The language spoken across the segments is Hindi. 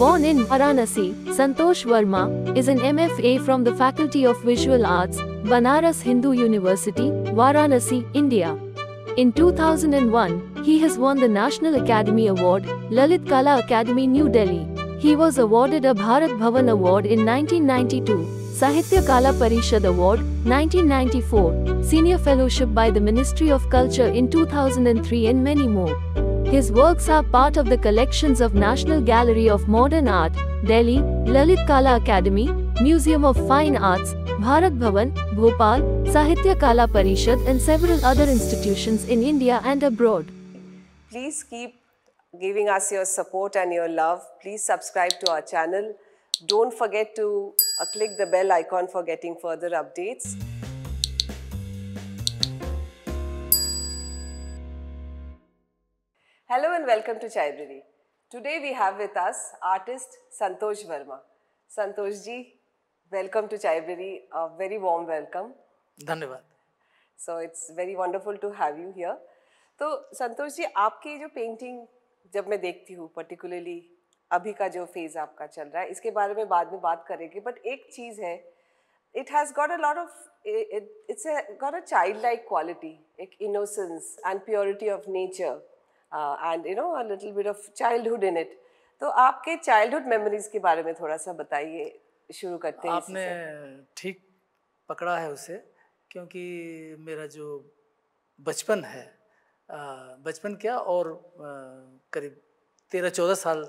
Born in Varanasi, Santosh Verma is an MFA from the Faculty of Visual Arts, Banaras Hindu University, Varanasi, India. In 2001, he has won the National Academy Award, Lalit Kala Academy New Delhi. He was awarded a Bharat Bhavan Award in 1992, Sahitya Kala Parishad Award, 1994, Senior Fellowship by the Ministry of Culture in 2003 and many more. His works are part of the collections of National Gallery of Modern Art, Delhi, Lalit Kala Academy, Museum of Fine Arts, Bharat Bhavan, Bhopal, Sahitya Kala Parishad and several other institutions in India and abroad. Please keep giving us your support and your love. Please subscribe to our channel. Don't forget to uh, click the bell icon for getting further updates. Hello and welcome to Chaibrary. Today we have with us artist Santosh Verma. Santosh ji, welcome to Chaibrary. A very warm welcome. धन्यवाद. So it's very wonderful to have you here. तो संतोष जी आपकी जो पेंटिंग जब मैं देखती हूँ पर्टिकुलरली अभी का जो फेज़ आपका चल रहा है इसके बारे में बाद में बात करेंगे बट एक चीज़ है it has got a lot of it, it, it's a, got a childlike quality like innocence and purity of nature and you know a little bit of childhood in it तो आपके चाइल्डहुड मेमोरीज के बारे में थोड़ा सा बताइए शुरू करते हैं आपने ठीक पकड़ा है उसे क्योंकि मेरा जो बचपन है बचपन क्या और करीब तेरह चौदह साल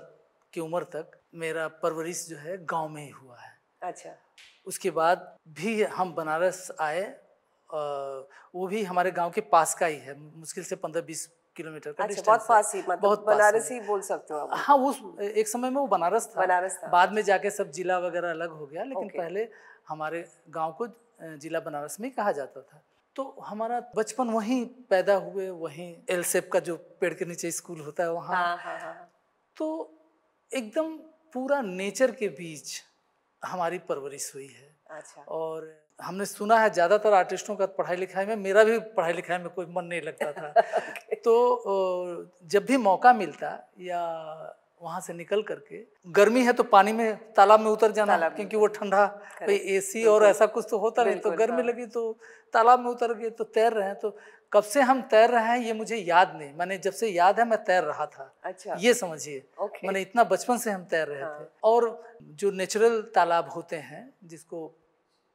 की उम्र तक मेरा परवरिश जो है गांव में ही हुआ है अच्छा उसके बाद भी हम बनारस आए वो भी हमारे गांव के पास का ही है मुश्किल से पंद्रह बीस किलोमीटर का अच्छा, बहुत पास ही मतलब बहुत बनारस ही बोल सकते हो आप हाँ उस एक समय में वो बनारस था बनारस था बाद में जाके सब जिला वगैरह अलग हो गया लेकिन पहले हमारे गांव को जिला बनारस में कहा जाता था तो हमारा बचपन वहीं पैदा हुए वहीं एल सेप का जो पेड़ के नीचे स्कूल होता है वहाँ हाँ, हाँ, हाँ, हाँ. तो एकदम पूरा नेचर के बीच हमारी परवरिश हुई है अच्छा और हमने सुना है ज़्यादातर आर्टिस्टों का पढ़ाई लिखाई में मेरा भी पढ़ाई लिखाई में कोई मन नहीं लगता था तो जब भी मौका मिलता या वहाँ से निकल करके गर्मी है तो पानी में तालाब में उतर जाना में क्योंकि वो ठंडा ए सी और ऐसा कुछ तो होता नहीं तो गर्मी हाँ। लगी तो तालाब में उतर गए तो तैर रहे हैं तो कब से हम तैर रहे हैं ये मुझे याद नहीं मैंने जब से याद है मैं तैर रहा था अच्छा ये समझिए मैंने इतना बचपन से हम तैर रहे हाँ। थे और जो नेचुरल तालाब होते हैं जिसको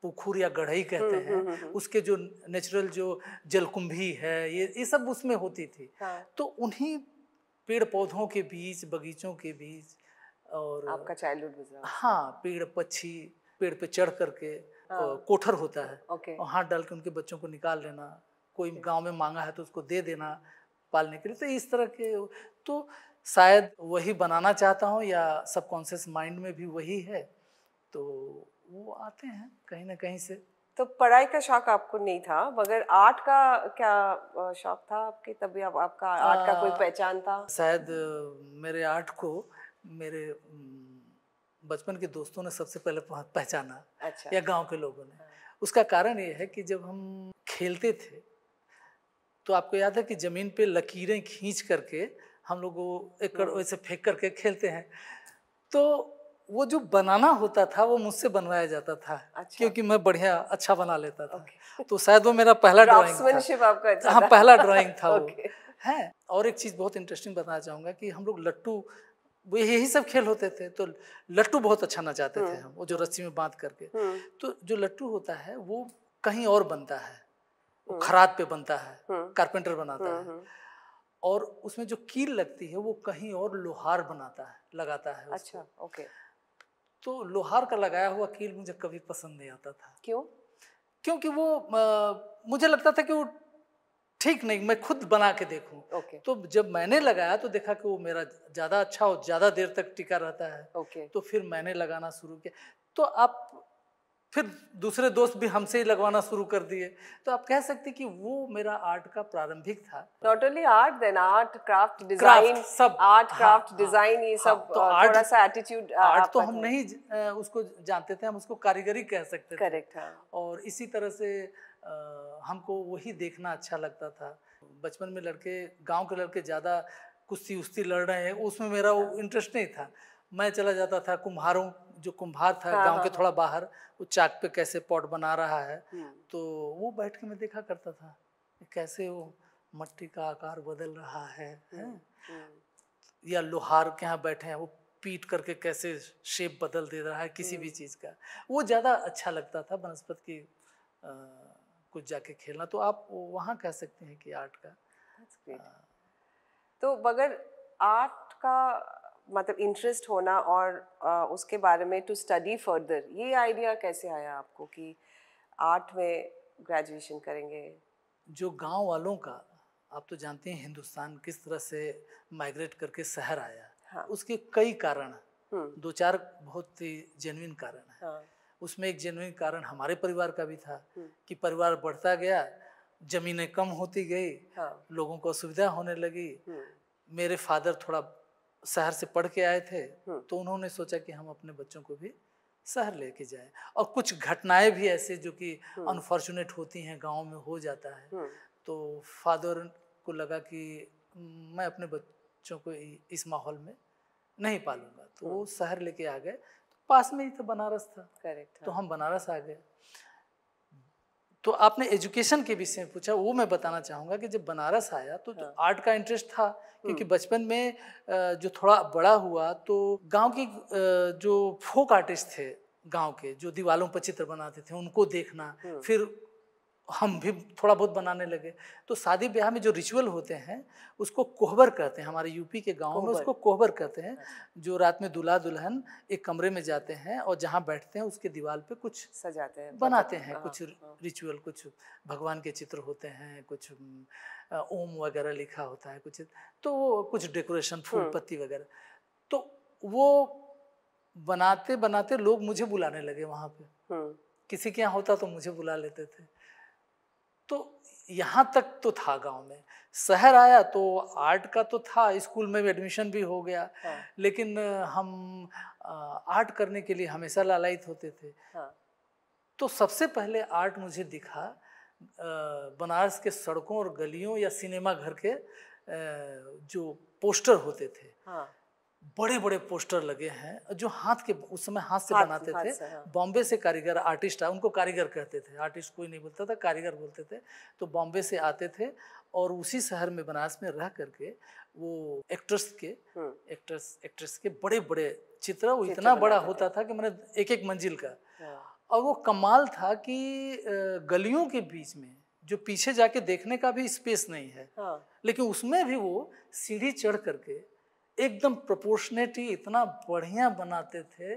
पुखुर या गढ़ई कहते हम्म, हैं हम्म, हम्म, उसके जो नेचुरल जो जलकुंभी है ये ये सब उसमें होती थी हाँ। तो उन्हीं पेड़ पौधों के बीच बगीचों के बीच और आपका चाइल्डहुड गुजरा हाँ पेड़ पक्षी पेड़ पे चढ़ करके हाँ। कोठर होता है वहाँ डाल के उनके बच्चों को निकाल लेना कोई गांव में मांगा है तो उसको दे देना पालने के लिए तो इस तरह के तो शायद वही बनाना चाहता हूँ या सबकॉन्शियस माइंड में भी वही है तो वो आते हैं कहीं ना कहीं से तो पढ़ाई का शौक आपको नहीं था मगर आर्ट का क्या शौक था आपके तभी आप, आपका आर्ट का कोई पहचान था शायद मेरे आर्ट को मेरे बचपन के दोस्तों ने सबसे पहले पहचाना अच्छा। या गांव के लोगों ने हाँ। उसका कारण यह है कि जब हम खेलते थे तो आपको याद है कि ज़मीन पे लकीरें खींच करके हम लोग वो एकड़ हाँ। वैसे फेंक करके खेलते हैं तो वो जो बनाना होता था वो मुझसे बनवाया जाता था अच्छा। क्योंकि मैं बढ़िया अच्छा बना लेता था तो शायद वो मेरा पहला ड्राइंग था आपका अच्छा हाँ पहला ड्राइंग था वो है और एक चीज़ बहुत इंटरेस्टिंग बताना चाहूंगा कि हम लोग लट्टू वो यही सब खेल होते थे तो लट्टू बहुत अच्छा नचाते थे हम्म। हम वो जो रस्सी में बांध करके हम्म। तो जो लट्टू होता है वो कहीं और बनता है वो हम्म। खराद पे बनता है कारपेंटर बनाता है और उसमें जो कील लगती है वो कहीं और लोहार बनाता है लगाता है अच्छा ओके तो लोहार का लगाया हुआ कील मुझे कभी पसंद नहीं आता था क्यों क्योंकि वो आ, मुझे लगता था कि वो ठीक नहीं मैं खुद बना के देखूं okay. तो जब मैंने लगाया तो देखा कि वो मेरा ज़्यादा अच्छा और ज़्यादा देर तक टिका रहता है okay. तो फिर मैंने लगाना शुरू किया तो आप फिर दूसरे दोस्त भी हमसे ही लगवाना शुरू कर दिए तो आप कह सकते कि वो मेरा आर्ट का प्रारंभिक था not only art then art craft design सब आर्ट क्राफ्ट डिजाइन ये सब हाँ, तो थोड़ा सा एटीट्यूड आर्ट तो हम नहीं उसको जानते थे हम उसको कारीगरी कह सकते थे करेक्ट हाँ। और इसी तरह से आ, हमको वही देखना अच्छा लगता था बचपन में लड़के गाँव के लड़के ज़्यादा कुश्ती उश्ती लड़ रहे हैं उसमें मेरा वो इंटरेस्ट हाँ। नहीं था मैं चला जाता था कुम्हारों जो कुम्हार था हाँ, गांव हाँ, के हाँ। थोड़ा बाहर वो चाक पे कैसे पॉट बना रहा है तो वो बैठ के मैं देखा करता था कैसे वो मट्टी का आकार बदल रहा है, या लोहार के यहाँ बैठे हैं वो पीट करके कैसे शेप बदल दे रहा है किसी भी चीज़ का वो ज़्यादा अच्छा लगता था बनस्पत की कुछ जाके खेलना तो आप वहाँ कह सकते हैं कि आर्ट का आ, तो मगर आर्ट का मतलब इंटरेस्ट होना और आ, उसके बारे में टू स्टडी फर्दर ये आइडिया कैसे आया आपको कि आर्ट में ग्रेजुएशन करेंगे जो गांव वालों का आप तो जानते हैं हिंदुस्तान किस तरह से माइग्रेट करके शहर आया हाँ। उसके कई कारण हम्म। दो चार बहुत ही जेनुइन कारण है हाँ। उसमें एक जेनुइन कारण हमारे परिवार का भी था हम्म। कि परिवार बढ़ता गया जमीनें कम होती गई हाँ। लोगों को असुविधा होने लगी हम्म। मेरे फादर थोड़ा शहर से पढ़ के आए थे हाँ। तो उन्होंने सोचा कि हम अपने बच्चों को भी शहर लेके जाए और कुछ घटनाएं भी ऐसे जो कि अनफॉर्चुनेट हाँ। होती हैं गांव में हो जाता है हाँ। तो फादर को लगा कि मैं अपने बच्चों को इस माहौल में नहीं पालूंगा तो वो शहर लेके आ गए तो पास में ही था तो बनारस था करेक्ट तो हम बनारस आ गए तो आपने एजुकेशन के विषय में पूछा वो मैं बताना चाहूँगा कि जब बनारस आया तो, हाँ। आर्ट का इंटरेस्ट था क्योंकि हम्म। बचपन में जो थोड़ा बड़ा हुआ तो गांव की जो फोक आर्टिस्ट थे गांव के जो दीवालों पर चित्र बनाते थे उनको देखना हम्म। फिर हम भी थोड़ा बहुत बनाने लगे तो शादी ब्याह में जो रिचुअल होते हैं उसको कोहबर कहते हैं हमारे यूपी के गाँव में उसको कोहबर कहते हैं अच्छा। जो रात में दूल्हा दुल्हन एक कमरे में जाते हैं और जहाँ बैठते हैं उसके दीवार पे कुछ सजाते हैं बनाते हैं हाँ, कुछ रिचुअल हाँ। कुछ भगवान के चित्र होते हैं कुछ ओम वगैरह लिखा होता है कुछ तो कुछ डेकोरेशन फूल हाँ। पत्ती वगैरह तो वो बनाते बनाते लोग मुझे बुलाने लगे वहाँ पे किसी के यहाँ होता तो मुझे बुला लेते थे तो यहाँ तक तो था गांव में शहर आया तो आर्ट का तो था स्कूल में भी एडमिशन भी हो गया हाँ। लेकिन हम आर्ट करने के लिए हमेशा लालयित होते थे हाँ। तो सबसे पहले आर्ट मुझे दिखा बनारस के सड़कों और गलियों या सिनेमा घर के जो पोस्टर होते थे हाँ। बड़े बड़े पोस्टर लगे हैं जो हाथ के उस समय हाथ से हाथ, बनाते हाथ थे हाँ। बॉम्बे से कारीगर आर्टिस्ट आए उनको कारीगर कहते थे आर्टिस्ट कोई नहीं बोलता था कारीगर बोलते थे तो बॉम्बे से आते थे और उसी शहर में बनारस में रह करके वो एक्ट्रेस के एक्ट्रेस एक्ट्रेस के बड़े बड़े चित्र वो इतना बड़ा होता था कि मैंने एक एक मंजिल का हाँ। और वो कमाल था कि गलियों के बीच में जो पीछे जाके देखने का भी स्पेस नहीं है हाँ। लेकिन उसमें भी वो सीढ़ी चढ़ करके एकदम प्रोपोर्शनेटी इतना बढ़िया बनाते थे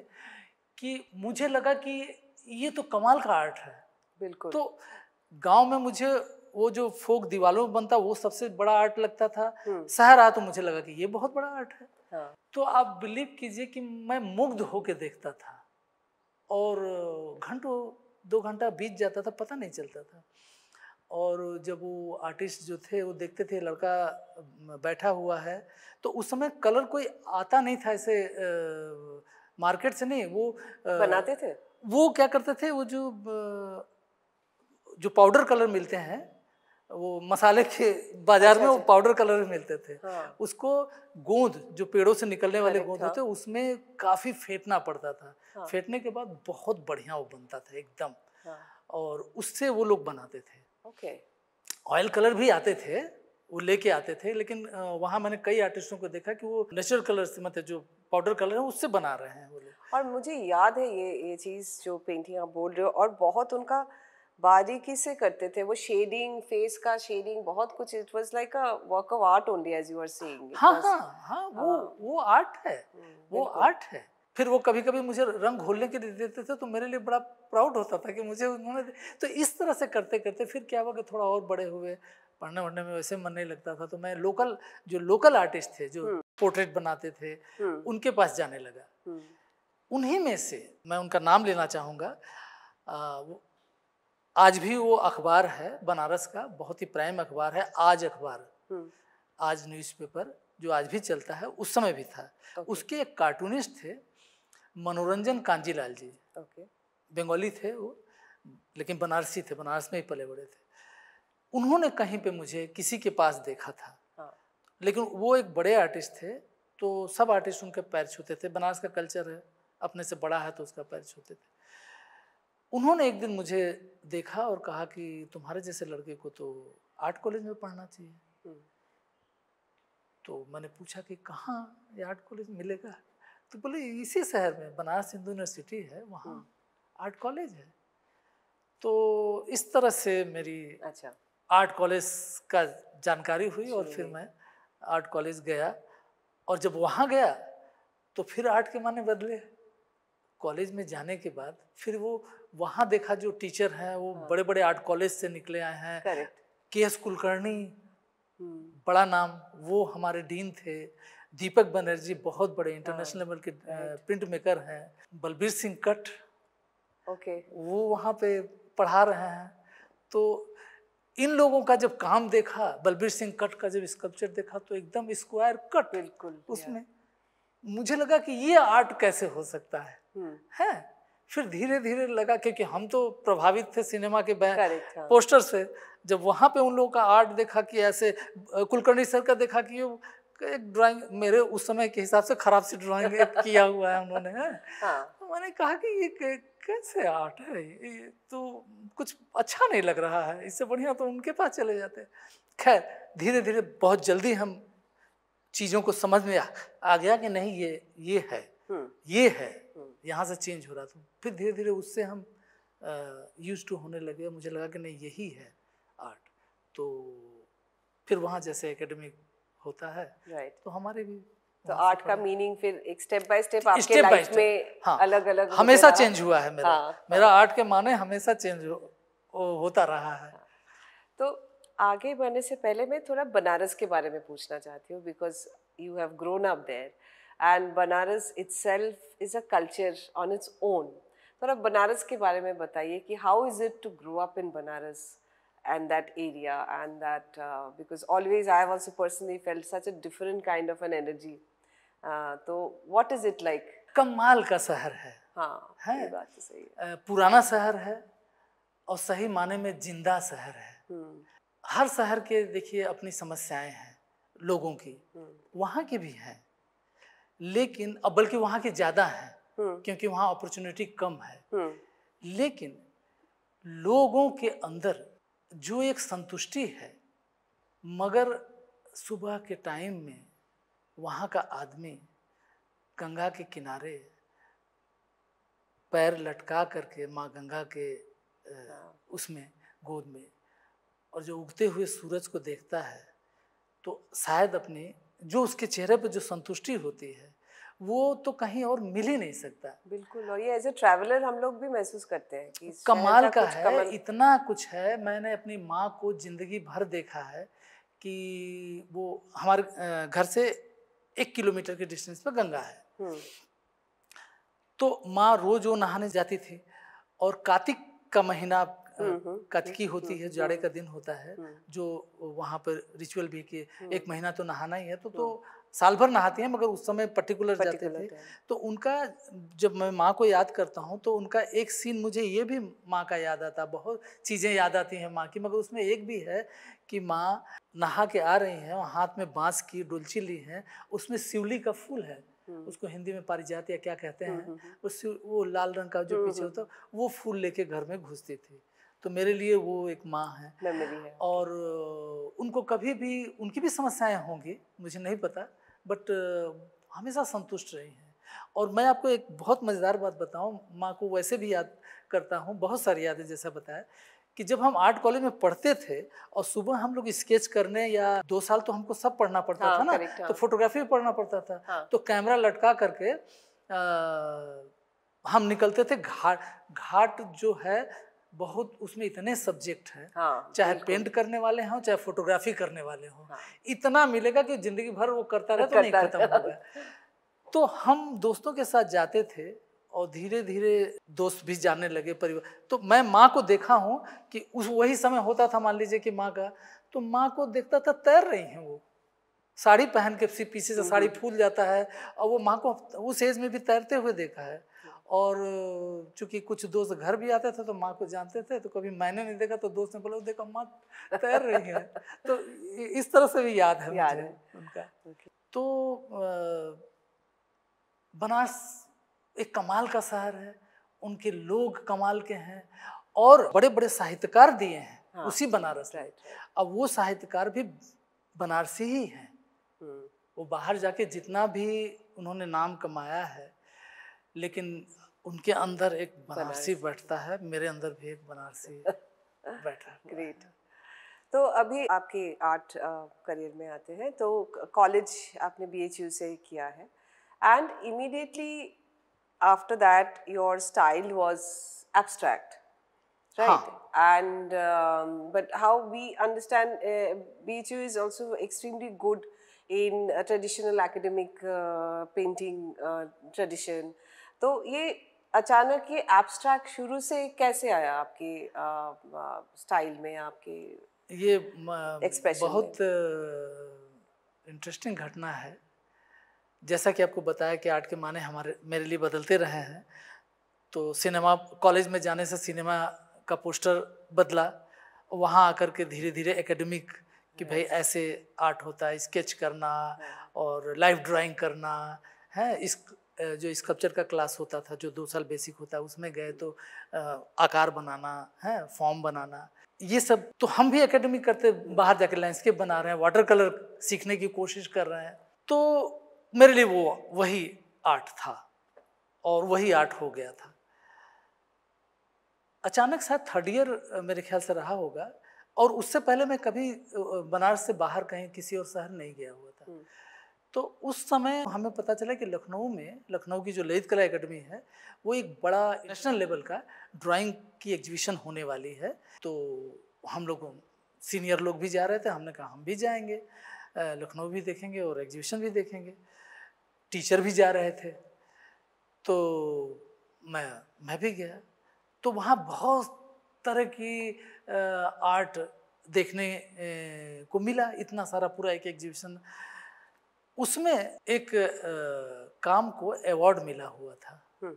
कि मुझे लगा कि ये तो कमाल का आर्ट है बिल्कुल तो गांव में मुझे वो जो फोक दीवालों में बनता वो सबसे बड़ा आर्ट लगता था शहर हम्म। आया तो मुझे लगा कि ये बहुत बड़ा आर्ट है हाँ। तो आप बिलीव कीजिए कि मैं मुग्ध होके देखता था और घंटों दो घंटा बीत जाता था पता नहीं चलता था और जब वो आर्टिस्ट जो थे वो देखते थे लड़का बैठा हुआ है तो उस समय कलर कोई आता नहीं था ऐसे मार्केट से नहीं वो आ, बनाते थे वो क्या करते थे वो जो जो पाउडर कलर मिलते हैं वो मसाले के बाजार में अच्छा, वो पाउडर अच्छा। कलर मिलते थे हाँ। उसको गोंद जो पेड़ों से निकलने वाले गोंद होते उसमें काफ़ी फेंटना पड़ता था हाँ। फेंटने के बाद बहुत बढ़िया वो बनता था एकदम हाँ। और उससे वो लोग बनाते थे ओके ऑयल कलर भी आते थे वो लेके आते थे लेकिन वहाँ मैंने कई आर्टिस्टों को देखा कि वो नेचुरल कलर से मतलब जो पाउडर कलर है उससे बना रहे हैं बोले और मुझे याद है ये ये चीज़ जो पेंटिंग आप बोल रहे हो और बहुत उनका बारीकी से करते थे वो शेडिंग फेस का शेडिंग बहुत कुछ it was like a work of art only as you are seeing हाँ हाँ हाँ वो हाँ। वो आर्ट है हम्म, वो आर्ट है फिर वो कभी कभी मुझे रंग घोलने के लिए देते थे तो मेरे लिए बड़ा प्राउड होता था कि मुझे उन्होंने तो इस तरह से करते करते फिर क्या हुआ कि थोड़ा और बड़े हुए पढ़ने वढ़ने में वैसे मन नहीं लगता था तो मैं लोकल जो लोकल आर्टिस्ट थे जो पोर्ट्रेट हम्म। बनाते थे हम्म। उनके पास जाने लगा हम्म। उन्हीं में से मैं उनका नाम लेना चाहूँगा आज भी वो अखबार है बनारस का बहुत ही प्राइम अखबार है आज अखबार आज न्यूज़पेपर जो आज भी चलता है उस समय भी था उसके एक कार्टूनिस्ट थे मनोरंजन कांजीलाल जी ओके बंगाली थे वो लेकिन बनारसी थे बनारस में ही पले बड़े थे उन्होंने कहीं पे मुझे किसी के पास देखा था हाँ। लेकिन वो एक बड़े आर्टिस्ट थे तो सब आर्टिस्ट उनके पैर छूते थे बनारस का कल्चर है अपने से बड़ा है तो उसका पैर छूते थे उन्होंने एक दिन मुझे देखा और कहा कि तुम्हारे जैसे लड़के को तो आर्ट कॉलेज में पढ़ना चाहिए हम्म। तो मैंने पूछा कि कहाँ ये आर्ट कॉलेज मिलेगा तो बोले इसी शहर में बनारस हिंदू यूनिवर्सिटी है वहाँ हाँ। आर्ट कॉलेज है तो इस तरह से मेरी अच्छा आर्ट कॉलेज का जानकारी हुई और फिर मैं आर्ट कॉलेज गया और जब वहाँ गया तो फिर आर्ट के माने बदले कॉलेज में जाने के बाद फिर वो वहाँ देखा जो टीचर हैं वो हाँ। बड़े बड़े आर्ट कॉलेज से निकले आए हैं के एस कुलकर्णी हम्म। बड़ा नाम वो हमारे डीन थे दीपक बनर्जी बहुत बड़े इंटरनेशनल हाँ, लेवल के प्रिंट मेकर हैं बलबीर सिंह कट ओके वो वहाँ पे पढ़ा रहे हैं तो इन लोगों का जब काम देखा बलबीर सिंह कट का जब स्कल्पचर देखा तो एकदम स्क्वायर कट बिल्कुल उसमें मुझे लगा कि ये आर्ट कैसे हो सकता है हम्म। है फिर धीरे धीरे लगा क्योंकि हम तो प्रभावित थे सिनेमा के पोस्टर हाँ। से जब वहाँ पे उन लोगों का आर्ट देखा कि ऐसे कुलकर्णी सर का देखा कि ड्राइंग मेरे उस समय के हिसाब से खराब सी ड्राइंग किया हुआ है उन्होंने हाँ। तो मैंने कहा कि ये कैसे आर्ट है ये तो कुछ अच्छा नहीं लग रहा है इससे बढ़िया तो उनके पास चले जाते खैर धीरे धीरे बहुत जल्दी हम चीज़ों को समझ में आ, आ गया कि नहीं ये ये है हम्म। ये है हम्म। यहाँ से चेंज हो रहा था फिर धीरे धीरे उससे हम यूज टू होने लगे मुझे लगा कि नहीं यही है आर्ट तो फिर वहाँ जैसे एकेडमिक होता है right. तो हमारे भी तो आर्ट का मीनिंग फिर एक स्टेप बाय स्टेप आपके लाइफ में हाँ, अलग अलग हमेशा चेंज हुआ है मेरा हाँ, मेरा आर्ट के माने हमेशा चेंज हो, होता रहा है तो आगे बढ़ने से पहले मैं थोड़ा बनारस के बारे में पूछना चाहती हूँ because you have grown up there and Banaras itself is a culture on its own थोड़ा बनारस के बारे में बताइए कि how is it to grow up in Banaras and that area and that uh, because always I have also personally felt such a different kind of an energy. Uh, तो what is it like? कमाल का शहर है हाँ है बात तो सही है पुराना शहर है और सही माने में जिंदा शहर है हम्म। हर शहर के देखिए अपनी समस्याएं हैं लोगों की हम्म। वहाँ की भी हैं लेकिन अब बल्कि वहाँ की ज़्यादा हैं हम्म। क्योंकि वहाँ अपॉर्चुनिटी कम है लेकिन लोगों के अंदर जो एक संतुष्टि है मगर सुबह के टाइम में वहाँ का आदमी गंगा के किनारे पैर लटका करके माँ गंगा के हाँ। उसमें गोद में और जो उगते हुए सूरज को देखता है तो शायद अपनी जो उसके चेहरे पर जो संतुष्टि होती है वो तो कहीं और मिल ही नहीं सकता बिल्कुल और ये एज ए ट्रैवलर हम लोग भी महसूस करते हैं कि कमाल का है कमल... इतना कुछ है मैंने अपनी माँ को जिंदगी भर देखा है कि वो हमारे घर से एक किलोमीटर के डिस्टेंस पर गंगा है हम्म। तो माँ रोज वो नहाने जाती थी और कार्तिक का महीना हम्म, हम्म, कथकी होती है जाड़े का दिन होता है जो वहाँ पर रिचुअल भी कि एक महीना तो नहाना ही है तो तो साल भर नहाती हैं मगर उस समय पर्टिकुलर, पर्टिकुलर जाते थे तो उनका जब मैं माँ को याद करता हूँ तो उनका एक सीन मुझे ये भी माँ का याद आता बहुत चीज़ें याद आती हैं माँ की मगर उसमें एक भी है कि माँ नहा के आ रही हैं और हाथ में बांस की डुलची ली है उसमें सिवली का फूल है हम्म। उसको हिंदी में पारिजात या क्या कहते हम्म, हैं हम्म, उस वो लाल रंग का जो पीछे होता वो फूल लेके घर में घुसती थी तो मेरे लिए वो एक माँ है है और उनको कभी भी उनकी भी समस्याएं होंगी मुझे नहीं पता बट हमेशा संतुष्ट रही हैं और मैं आपको एक बहुत मज़ेदार बात बताऊं माँ को वैसे भी याद करता हूँ बहुत सारी यादें जैसा बताया कि जब हम आर्ट कॉलेज में पढ़ते थे और सुबह हम लोग स्केच करने या दो साल तो हमको सब पढ़ना पड़ता हाँ, था ना तो हाँ। तो फोटोग्राफी भी पढ़ना पड़ता था हाँ। तो कैमरा लटका करके आ, हम निकलते थे घाट घाट जो है बहुत उसमें इतने सब्जेक्ट है हाँ, चाहे पेंट करने वाले हों चाहे फोटोग्राफी करने वाले हों हाँ, इतना मिलेगा कि जिंदगी भर वो करता रहे तो नहीं खत्म होगा तो हम दोस्तों के साथ जाते थे और धीरे धीरे दोस्त भी जाने लगे परिवार तो मैं माँ को देखा हूँ कि उस वही समय होता था मान लीजिए कि माँ का तो माँ को देखता था तैर रही हैं वो साड़ी पहन के पीछे से साड़ी हम्म। फूल जाता है और वो माँ को उस एज में भी तैरते हुए देखा है और चूंकि कुछ दोस्त घर भी आते थे तो माँ को जानते थे तो कभी मैंने नहीं देखा तो दोस्त ने बोला देखो माँ तैर रही है तो इस तरह से भी याद है याद है उनका तो बनास एक कमाल का शहर है उनके लोग कमाल के हैं और बड़े बड़े साहित्यकार दिए हैं हाँ, उसी बनारस राइट अब वो साहित्यकार भी बनारसी ही हैं हम्म। वो बाहर जाके जितना भी उन्होंने नाम कमाया है लेकिन उनके अंदर एक बनारसी बैठता है मेरे अंदर भी एक बनारसी बैठा ग्रेट तो अभी आपके आर्ट करियर में आते हैं तो कॉलेज आपने बीएचयू से किया है and immediately after that your style was abstract right and but how we understand be understand uh, bhu is also extremely good in uh, traditional academic uh, uh, तो ये अचानक ये एब्स्ट्रैक्ट शुरू से कैसे आया आपकी स्टाइल में आपके ये बहुत इंटरेस्टिंग घटना है जैसा कि आपको बताया कि आर्ट के माने हमारे मेरे लिए बदलते रहे हैं तो सिनेमा कॉलेज में जाने से सिनेमा का पोस्टर बदला वहाँ आकर के धीरे धीरे एकेडमिक कि भाई ऐसे आर्ट होता है स्केच करना और लाइव ड्राइंग करना है इस जो स्कल्पचर का क्लास होता था जो दो साल बेसिक होता है उसमें गए तो आकार बनाना है फॉर्म बनाना ये सब तो हम भी एकेडमी करते बाहर जाके लैंडस्केप बना रहे हैं वाटर कलर सीखने की कोशिश कर रहे हैं तो मेरे लिए वो वही आर्ट था और वही आर्ट हो गया था अचानक शायद थर्ड ईयर मेरे ख्याल से रहा होगा और उससे पहले मैं कभी बनारस से बाहर कहीं किसी और शहर नहीं गया हुआ था हम्म। तो उस समय हमें पता चला कि लखनऊ में लखनऊ की जो ललित कला एकेडमी है वो एक बड़ा नेशनल लेवल का ड्राइंग की एग्जीबिशन होने वाली है तो हम लोग सीनियर लोग भी जा रहे थे हमने कहा हम भी जाएंगे लखनऊ भी देखेंगे और एग्जीबिशन भी देखेंगे टीचर भी जा रहे थे तो मैं मैं भी गया तो वहाँ बहुत तरह की आर्ट देखने को मिला इतना सारा पूरा एक एग्जीबिशन उसमें एक आ, काम को अवार्ड मिला हुआ था हम्म।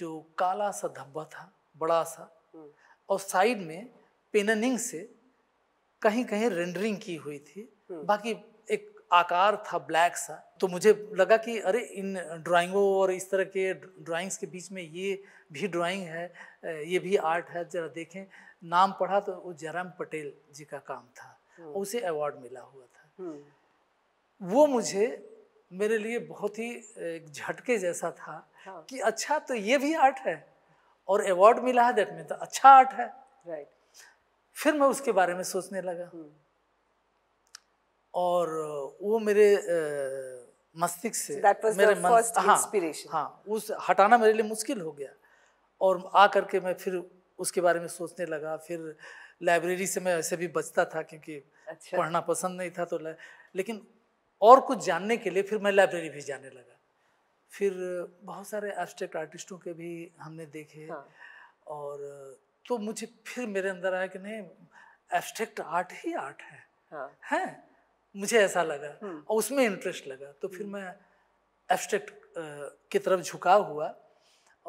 जो काला सा धब्बा था बड़ा सा हम्म। और साइड में पेननिंग से कहीं कहीं रेंडरिंग की हुई थी हम्म। बाकी एक आकार था ब्लैक सा तो मुझे लगा कि अरे इन ड्राइंगों और इस तरह के ड्राइंग्स के बीच में ये भी ड्राइंग है ये भी आर्ट है जरा देखें नाम पढ़ा तो वो जयराम पटेल जी का काम था उसे अवार्ड मिला हुआ था वो मुझे मेरे लिए बहुत ही एक झटके जैसा था हाँ। कि अच्छा तो ये भी आर्ट है और अवार्ड मिला है दैट में तो अच्छा आर्ट है राइट फिर मैं उसके बारे में सोचने लगा हम्म। और वो मेरे मस्तिष्क से so मेरे मन हाँ हाँ उस हटाना मेरे लिए मुश्किल हो गया और आ करके मैं फिर उसके बारे में सोचने लगा फिर लाइब्रेरी से मैं ऐसे भी बचता था क्योंकि अच्छा। पढ़ना पसंद नहीं था तो लेकिन और कुछ जानने के लिए फिर मैं लाइब्रेरी भी जाने लगा फिर बहुत सारे एब्स्ट्रैक्ट आर्टिस्टों के भी हमने देखे हाँ। और तो मुझे फिर मेरे अंदर आया कि नहीं एब्स्ट्रैक्ट आर्ट ही आर्ट है हाँ। है मुझे ऐसा लगा हम्म। और उसमें इंटरेस्ट लगा तो फिर हम्म। मैं एब्स्ट्रैक्ट की तरफ झुकाव हुआ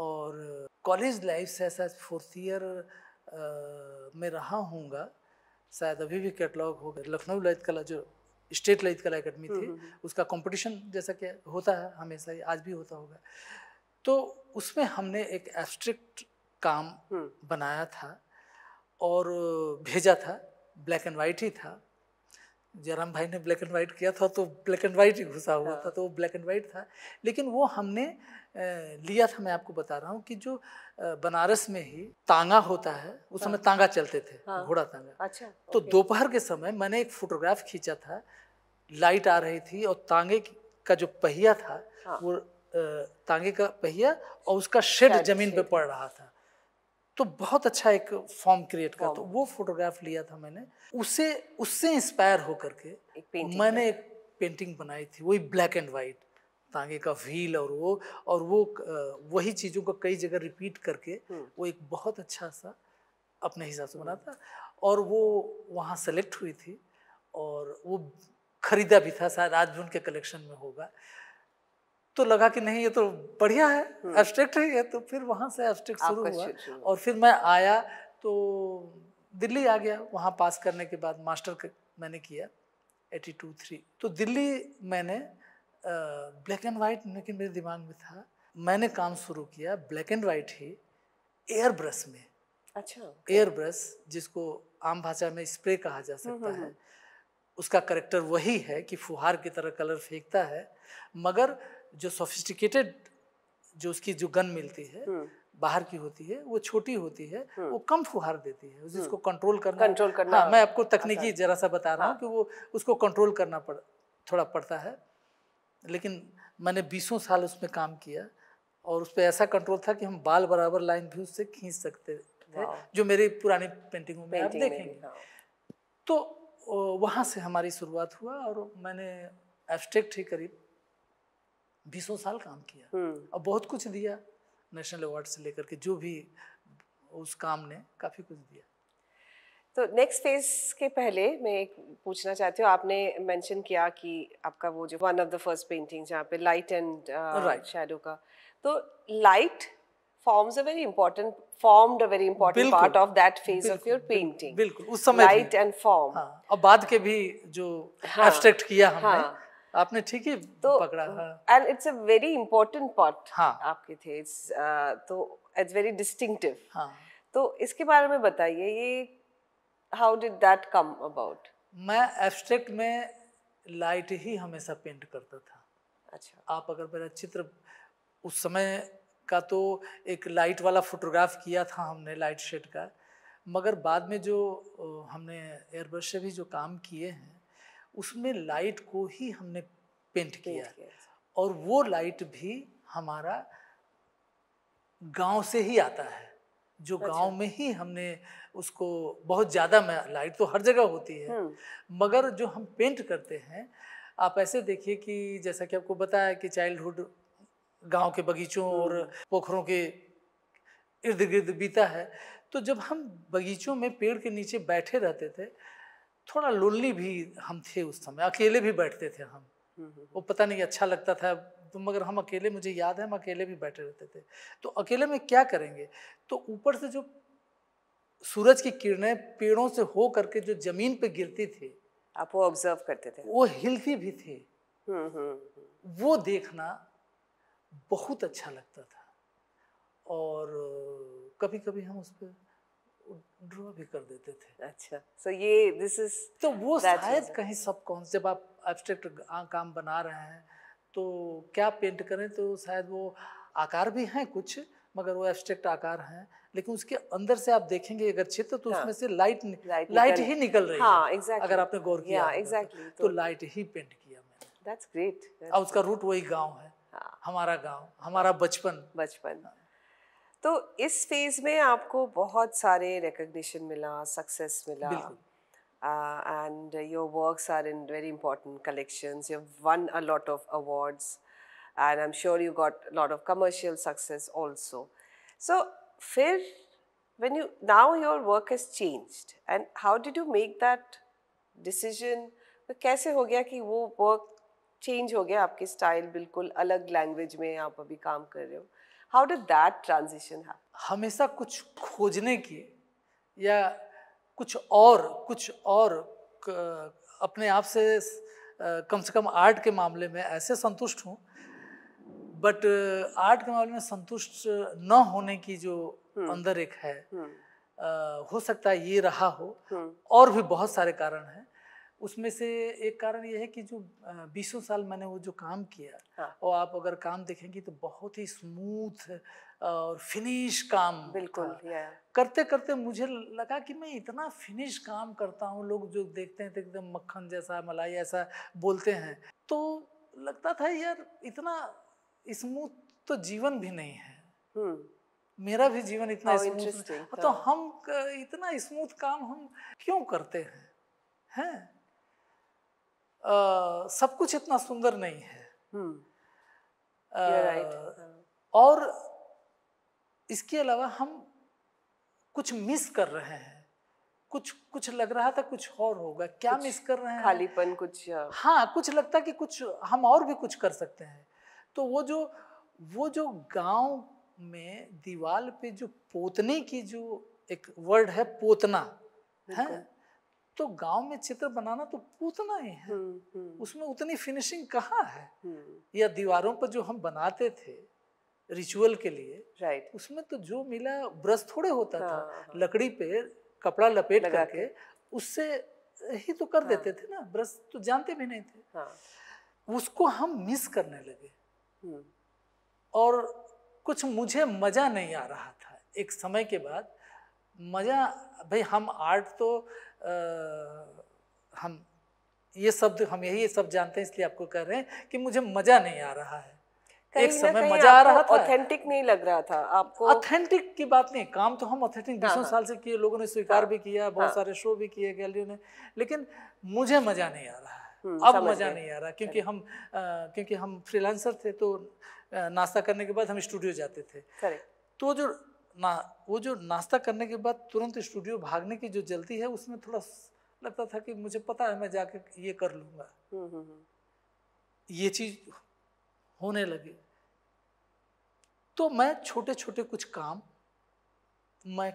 और कॉलेज लाइफ से ऐसा फोर्थ ईयर में रहा हूँगा शायद अभी भी कैटलॉग होगा लखनऊ ललित कला जो स्टेट ललित कला अकेडमी हम्म, थी हम्म, हम्म। उसका कंपटीशन जैसा कि होता है हमेशा आज भी होता होगा तो उसमें हमने एक एब्स्ट्रिक्ट काम बनाया था और भेजा था ब्लैक एंड वाइट ही था जयराम भाई ने ब्लैक एंड वाइट किया था तो ब्लैक एंड वाइट ही घुसा हुआ हाँ। था तो वो ब्लैक एंड वाइट था लेकिन वो हमने लिया था मैं आपको बता रहा हूँ कि जो बनारस में ही तांगा होता है उस समय हाँ। तांगा चलते थे हाँ। घोड़ा तांगा अच्छा तो दोपहर के समय मैंने एक फोटोग्राफ खींचा था लाइट आ रही थी और तांगे का जो पहिया था वो तांगे का पहिया और उसका शेड जमीन पे पड़ रहा था तो बहुत अच्छा एक फॉर्म क्रिएट किया तो वो फोटोग्राफ लिया था मैंने उसे उससे इंस्पायर होकर के मैंने एक पेंटिंग बनाई थी वही ब्लैक एंड वाइट तांगे का व्हील और वो और वो वही चीज़ों को कई जगह रिपीट करके हम्म। वो एक बहुत अच्छा सा अपने हिसाब से बना हम्म। था और वो वहाँ सेलेक्ट हुई थी और वो खरीदा भी था शायद आज भी उनके कलेक्शन में होगा तो लगा कि नहीं ये तो बढ़िया है एब्स्ट्रैक्ट हम्म। ही है तो फिर वहाँ से एब्स्ट्रैक्ट शुरू हुआ और फिर मैं आया तो दिल्ली आ गया वहाँ पास करने के बाद मास्टर मैंने किया एटी टू थ्री तो दिल्ली मैंने ब्लैक एंड वाइट लेकिन मेरे दिमाग में था मैंने काम शुरू किया ब्लैक एंड वाइट ही एयर ब्रश में अच्छा एयर ब्रश जिसको आम भाषा में स्प्रे कहा जा हम्म, सकता हम्म, है उसका करेक्टर वही है कि फुहार की तरह कलर फेंकता है मगर जो सोफिस्टिकेटेड जो उसकी जो गन मिलती है हम्म। बाहर की होती है वो छोटी होती है हम्म। वो कम फुहार देती है जिसको हम्म। कंट्रोल करना कंट्रोल करना हाँ, मैं आपको तकनीकी जरा सा बता रहा हूँ हाँ। कि वो उसको कंट्रोल करना पड़ थोड़ा पड़ता है लेकिन मैंने बीसों साल उसमें काम किया और उस पर ऐसा कंट्रोल था कि हम बाल बराबर लाइन भी उससे खींच सकते थे जो मेरी पुरानी पेंटिंगों में आप देखेंगे हाँ। तो वहाँ से हमारी शुरुआत हुआ और मैंने एब्स्ट्रैक्ट ही करीब बीसों साल काम किया और हम्म। बहुत कुछ दिया नेशनल अवार्ड से लेकर के जो भी उस काम ने काफ़ी कुछ दिया तो नेक्स्ट फेज के पहले मैं एक पूछना चाहती हूँ आपने मेंशन किया कि आपका वो जो one of the first painting जहाँ पे लाइट एंड शेडो का तो light forms a very important formed a very important part of that phase of your painting बिल्कुल उस समय लाइट एंड फॉर्म और बाद के भी जो एब्स्ट्रैक्ट हाँ, किया हमने हाँ, आपने ठीक ही तो, पकड़ा था and it's a very important part आपके थे इट्स तो इट्स वेरी डिस्टिंक्टिव हाँ तो इसके बारे में बताइए ये how did that come about मैं एब्स्ट्रैक्ट में लाइट ही हमेशा पेंट करता था अच्छा आप अगर मेरा चित्र उस समय का तो एक लाइट वाला फोटोग्राफ किया था हमने लाइट शेड का मगर बाद में जो हमने एयरब्रश से भी जो काम किए हैं उसमें लाइट को ही हमने पेंट किया, और वो लाइट भी हमारा गांव से ही आता है जो अच्छा। गांव में ही हमने उसको बहुत ज़्यादा लाइट तो हर जगह होती है हम्म। मगर जो हम पेंट करते हैं आप ऐसे देखिए कि जैसा कि आपको बताया कि चाइल्डहुड गांव के बगीचों हम्म। और पोखरों के इर्द गिर्द बीता है तो जब हम बगीचों में पेड़ के नीचे बैठे रहते थे थोड़ा लोनली भी हम थे उस समय अकेले भी बैठते थे हम हम्म, हम्म। वो पता नहीं अच्छा लगता था तो मगर हम अकेले मुझे याद है हम अकेले भी बैठे रहते थे तो अकेले में क्या करेंगे तो ऊपर से जो सूरज की किरणें पेड़ों से हो करके जो जमीन पे गिरती थी आप वो ऑब्जर्व करते थे वो हिलती भी थी हम्म, वो देखना बहुत अच्छा लगता था और कभी कभी हम उस पर ड्रॉ भी कर देते थे अच्छा सो ये दिस इज तो वो शायद कहीं सब कौन जब आप एब्स्ट्रैक्ट काम बना रहे हैं तो क्या पेंट करें तो शायद वो आकार भी हैं कुछ मगर वो एब्स्ट्रैक्ट आकार हैं लेकिन उसके अंदर से आप देखेंगे अगर चित्र तो उसमें हाँ। से लाइट लाइट, ही निकल रही हाँ, है exactly, अगर आपने गौर किया yeah, तो। exactly, तो, तो लाइट ही पेंट किया मैंने दैट्स ग्रेट और उसका रूट वही गांव है हाँ। हमारा गांव हमारा बचपन बचपन तो इस फेज में आपको बहुत सारे रिकग्निशन मिला सक्सेस मिला and your works are in very important collections you won a lot of awards and I am sure you got lot of commercial success also so फिर when you now your work has changed and how did you make that decision कैसे हो गया कि वो वर्क चेंज हो गया आपकी स्टाइल बिल्कुल अलग लैंग्वेज में आप अभी काम कर रहे हो हाउ डिड दैट ट्रांजिशन हमेशा कुछ खोजने की या कुछ और कुछ और अपने आप से कम से कम आर्ट के मामले में ऐसे संतुष्ट हूँ बट आर्ट के मामले में संतुष्ट न होने की जो हम्म। अंदर एक है आ, हम्म। हो सकता है ये रहा हो हम्म। और भी बहुत सारे कारण हैं उसमें से एक कारण यह है कि जो बीसों साल मैंने वो जो काम किया हाँ। और आप अगर काम देखेंगी तो बहुत ही स्मूथ और फिनिश काम बिल्कुल करते करते मुझे लगा कि मैं इतना फिनिश काम करता हूँ लोग जो देखते हैं तो एकदम मक्खन जैसा मलाई ऐसा बोलते हैं तो लगता था यार इतना स्मूथ तो जीवन भी नहीं है हम्म। मेरा भी जीवन इतना स्मूथ तो हाँ। हम इतना स्मूथ काम हम क्यों करते हैं हैं आ, सब कुछ इतना सुंदर नहीं है आ, हम्म। और इसके अलावा हम कुछ मिस कर रहे हैं कुछ कुछ लग रहा था कुछ और होगा क्या मिस कर रहे हैं खालीपन कुछ हाँ कुछ लगता कि कुछ हम और भी कुछ कर सकते हैं तो वो जो वो जो गांव में दीवार पे जो पोतने की जो एक वर्ड है पोतना है तो गांव में चित्र बनाना तो पूतना ही है हम्म, हम्म। उसमें उतनी फिनिशिंग कहाँ है हम्म। या दीवारों पर जो हम बनाते थे रिचुअल के लिए राइट उसमें तो जो मिला ब्रश थोड़े होता था हाँ, हाँ। लकड़ी पे कपड़ा लपेट करके उससे ही तो कर हाँ। देते थे ना ब्रश तो जानते भी नहीं थे उसको हम मिस करने लगे और कुछ मुझे मज़ा नहीं आ रहा था एक समय के बाद मज़ा भाई हम आर्ट तो आ, हम ये शब्द हम यही सब जानते हैं इसलिए आपको कह रहे हैं कि मुझे मजा नहीं आ रहा है एक समय मजा आ रहा था ऑथेंटिक नहीं लग रहा था आपको ऑथेंटिक की बात नहीं काम तो हम ऑथेंटिक बीसों हाँ, हाँ। साल से किए लोगों ने स्वीकार हाँ। भी किया बहुत सारे शो भी किए गैलरी ने लेकिन मुझे मजा नहीं आ रहा है हम्म, अब मजा नहीं आ रहा क्योंकि हम क्योंकि हम फ्रीलांसर थे तो नाश्ता करने के बाद हम स्टूडियो जाते थे तो जो ना वो जो नाश्ता करने के बाद तुरंत स्टूडियो भागने की जो जल्दी है उसमें थोड़ा लगता था कि मुझे पता है मैं जाके ये कर लूंगा हम्म, हम्म, हम्म। ये चीज़ होने लगी तो मैं छोटे छोटे कुछ काम मैं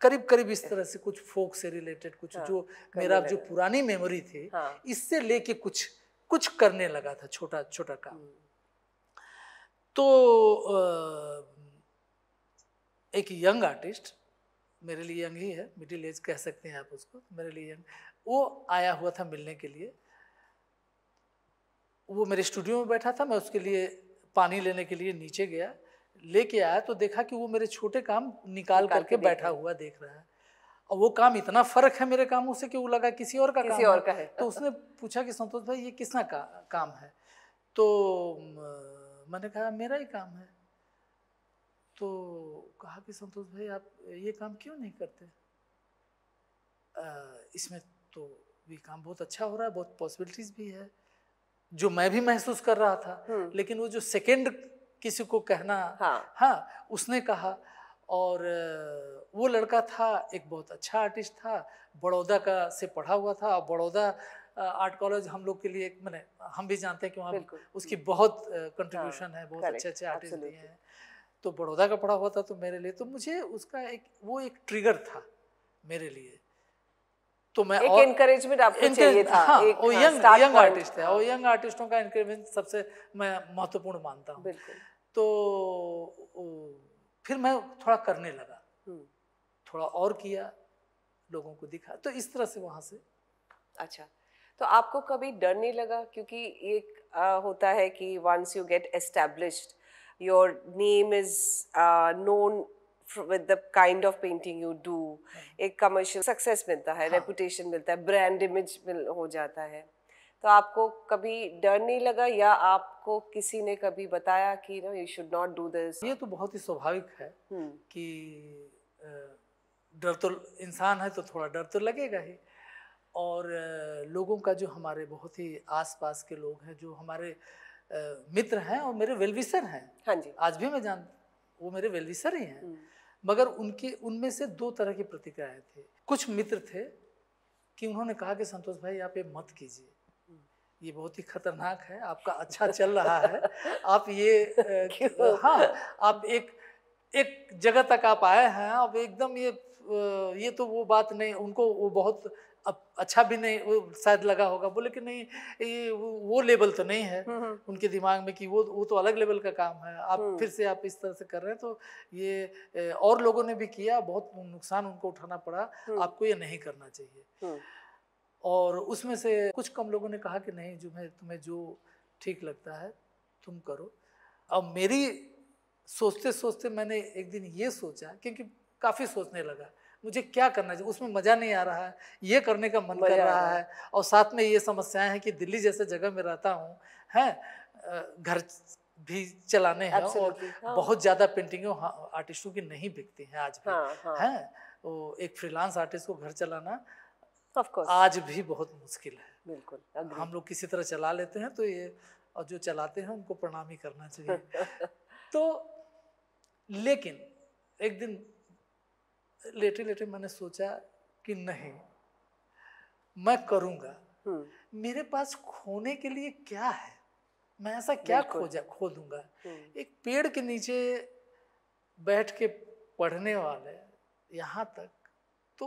करीब करीब इस तरह से कुछ फोक से रिलेटेड कुछ हाँ, जो मेरा जो पुरानी मेमोरी थी हाँ, इससे लेके कुछ कुछ करने लगा था छोटा छोटा काम तो आ, एक यंग आर्टिस्ट मेरे लिए यंग ही है मिडिल एज कह सकते हैं आप उसको मेरे लिए यंग वो आया हुआ था मिलने के लिए वो मेरे स्टूडियो में बैठा था मैं उसके लिए पानी लेने के लिए नीचे गया लेके आया तो देखा कि वो मेरे छोटे काम निकाल करके बैठा हुआ देख रहा है और वो काम इतना फर्क है मेरे काम उसे कि वो लगा किसी और का किसी काम और का है तो उसने पूछा कि संतोष भाई ये किसना का, काम है तो मैंने कहा मेरा ही काम है तो कहा कि संतोष भाई आप ये काम क्यों नहीं करते आ, इसमें तो भी काम बहुत अच्छा हो रहा है बहुत पॉसिबिलिटीज भी है जो मैं भी महसूस कर रहा था हम्म। लेकिन वो जो सेकेंड किसी को कहना हाँ, हाँ उसने कहा और वो लड़का था एक बहुत अच्छा आर्टिस्ट था बड़ौदा का से पढ़ा हुआ था और बड़ौदा आर्ट कॉलेज हम लोग के लिए मैंने हम भी जानते हैं कि वहाँ उसकी बहुत कंट्रीब्यूशन हाँ, है बहुत अच्छे अच्छे आर्टिस्ट दिए हैं तो बड़ौदा का पढ़ा हुआ था तो मेरे लिए तो मुझे उसका एक वो एक ट्रिगर था मेरे लिए तो मैं एक एनकरेजमेंट आपको चाहिए था हाँ, एक वो यंग यंग आर्टिस्ट है और यंग आर्टिस्टों का एनकरेजमेंट सबसे मैं महत्वपूर्ण मानता हूँ तो फिर मैं थोड़ा करने लगा हम्म। थोड़ा और किया लोगों को दिखा तो इस तरह से वहां से अच्छा तो आपको कभी डर नहीं लगा क्योंकि एक आ, होता है कि once you get established your name is uh, known with the kind of painting you do hmm. एक commercial success मिलता है हाँ. reputation मिलता है brand image मिल हो जाता है तो आपको कभी डर नहीं लगा या आपको किसी ने कभी बताया कि no you should not do this ये तो बहुत ही स्वाभाविक है हुँ. कि डर तो इंसान है तो थोड़ा डर तो लगेगा ही और लोगों का जो हमारे बहुत ही आसपास के लोग हैं जो हमारे मित्र हैं और मेरे वेलविसर हैं हाँ जी आज भी मैं जान वो मेरे वेलविसर ही हैं हम्म। मगर उनकी उनमें से दो तरह की प्रतिक्रियाएं थी कुछ मित्र थे कि उन्होंने कहा कि संतोष भाई आप ये मत कीजिए ये बहुत ही खतरनाक है आपका अच्छा चल रहा है आप ये हाँ आप एक एक जगह तक आप आए हैं अब एकदम ये ये तो वो बात नहीं उनको वो बहुत अब अच्छा भी नहीं वो शायद लगा होगा बोले कि नहीं ये वो लेवल तो नहीं है हम्म, हम्म। उनके दिमाग में कि वो वो तो अलग लेवल का काम है आप हम्म। फिर से आप इस तरह से कर रहे हैं तो ये और लोगों ने भी किया बहुत नुकसान उनको उठाना पड़ा आपको ये नहीं करना चाहिए और उसमें से कुछ कम लोगों ने कहा कि नहीं जो मैं तुम्हें जो ठीक लगता है तुम करो अब मेरी सोचते सोचते मैंने एक दिन ये सोचा क्योंकि काफ़ी सोचने लगा मुझे क्या करना चाहिए उसमें मज़ा नहीं आ रहा है ये करने का मन कर रहा है और साथ में ये समस्याएं हैं कि दिल्ली जैसे जगह में रहता हूँ हैं घर भी चलाने हैं और हाँ। बहुत ज़्यादा पेंटिंग आर्टिस्टों की नहीं बिकती हैं आज भी हाँ, हाँ। हैं तो एक फ्रीलांस आर्टिस्ट को घर चलाना आज भी बहुत मुश्किल है बिल्कुल हम लोग किसी तरह चला लेते हैं तो ये और जो चलाते हैं उनको प्रणाम ही करना चाहिए तो लेकिन एक दिन लेटे लेटे मैंने सोचा कि नहीं मैं करूंगा हम्म। मेरे पास खोने के लिए क्या है मैं ऐसा क्या खोजा खो दूंगा हम्म। एक पेड़ के नीचे बैठ के पढ़ने वाले यहाँ तक तो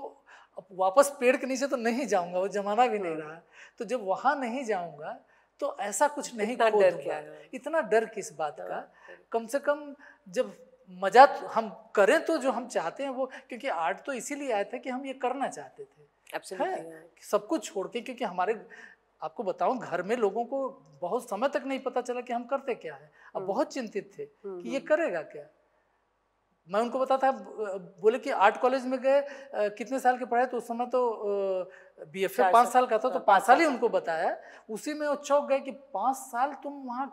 अब वापस पेड़ के नीचे तो नहीं जाऊंगा वो जमाना भी नहीं हम्म। रहा तो जब वहां नहीं जाऊंगा तो ऐसा कुछ नहीं इतना खो डर दूंगा इतना डर किस बात हाँ, का कम से कम जब मज़ा तो हम करें तो जो हम चाहते हैं वो क्योंकि आर्ट तो इसीलिए आया था कि हम ये करना चाहते थे है? सब कुछ छोड़ के क्योंकि हमारे आपको बताऊं घर में लोगों को बहुत समय तक नहीं पता चला कि हम करते क्या है अब हम्म। बहुत चिंतित थे हम्म, कि हम्म। ये करेगा क्या मैं उनको बता था बोले कि आर्ट कॉलेज में गए कितने साल के पढ़ाए तो उस समय तो बी एफ पाँच साल का था तो पाँच साल ही उनको बताया उसी में वो चौक गए कि पाँच साल तुम वहाँ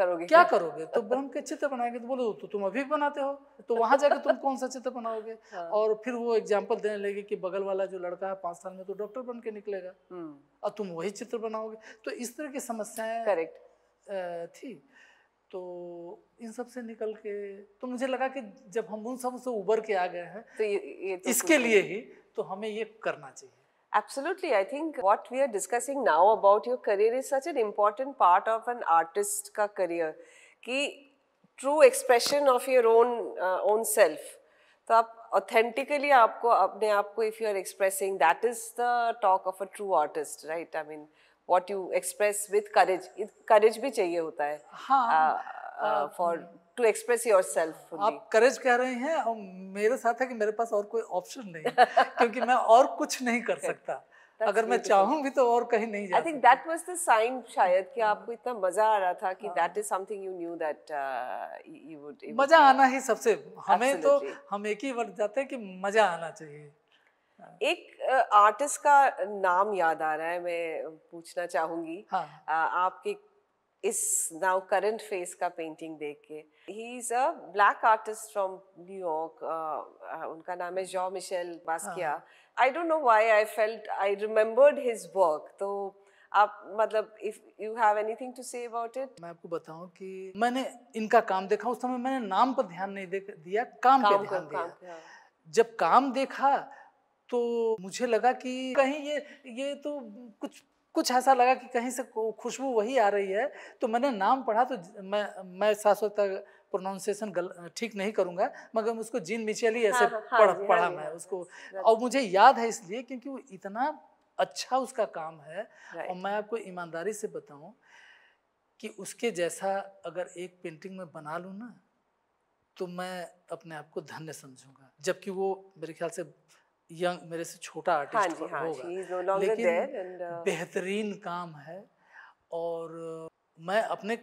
करोगे क्या करोगे तो ब्रह्म के चित्र बनाएंगे तो बोले तो तुम अभी बनाते हो तो वहां जाके तुम कौन सा चित्र बनाओगे हाँ। और फिर वो एग्जाम्पल देने लगे कि बगल वाला जो लड़का है पांच साल में तो डॉक्टर बन के निकलेगा हम्म। और तुम वही चित्र बनाओगे तो इस तरह की समस्याएं करेक्ट थी तो इन सब से निकल के तो मुझे लगा कि जब हम उन सब से उबर के आ गए हैं तो ये, ये तो इसके लिए ही तो हमें ये करना चाहिए Absolutely. I think what we are discussing now about your career is such an important part of an artist's career कि true expression of your own uh, own self. So authentically आपको अपने आप if you are expressing that is the talk of a true artist, right? I mean what you express with courage. courage भी चाहिए होता Uh, for to express yourself आप करेज कह रहे हैं और मेरे साथ है कि मेरे पास और कोई ऑप्शन नहीं क्योंकि मैं और कुछ नहीं कर सकता That's अगर मैं चाहूँ भी तो और कहीं नहीं I think that was the sign शायद कि आपको इतना मजा आ रहा था कि that is something you knew that you would मजा आना ही सबसे हमें तो हम एक ही वर्ड जाते हैं कि मजा आना चाहिए एक आर्टिस्ट uh, का नाम याद आ रहा है मैं पूछना चाहूंगी हाँ. Uh, आपके इस नाउ करंट फेस का पेंटिंग देख के ही is a black artist from New York उनका नाम है Jean Michel Basquiat I don't know why I felt I remembered his work तो आप मतलब if you have anything to say about it मैं आपको बताऊं कि मैंने इनका काम देखा उस समय मैंने नाम पर ध्यान नहीं दिया काम, काम पे ध्यान हाँ। दिया जब काम देखा तो मुझे लगा कि कहीं ये ये तो कुछ कुछ ऐसा लगा कि कहीं से खुशबू वही आ रही है तो मैंने नाम पढ़ा तो मैं मैं शाश्वत तक प्रोनाउंसिएशन गल ठीक नहीं करूँगा मगर उसको जीन मिचेली ऐसे हाँ, हाँ, हाँ पढ़ा हाँ, मैं हाँ उसको हाँ और मुझे याद है इसलिए क्योंकि वो इतना अच्छा उसका काम है और मैं आपको ईमानदारी से बताऊँ कि उसके जैसा अगर एक पेंटिंग में बना लूँ ना तो मैं अपने आप को धन्य समझूंगा जबकि वो मेरे ख्याल से यंग मेरे से छोटा आर्टिस्ट हाँ हाँ, होगा no लेकिन uh... बेहतरीन काम है और मैं अपने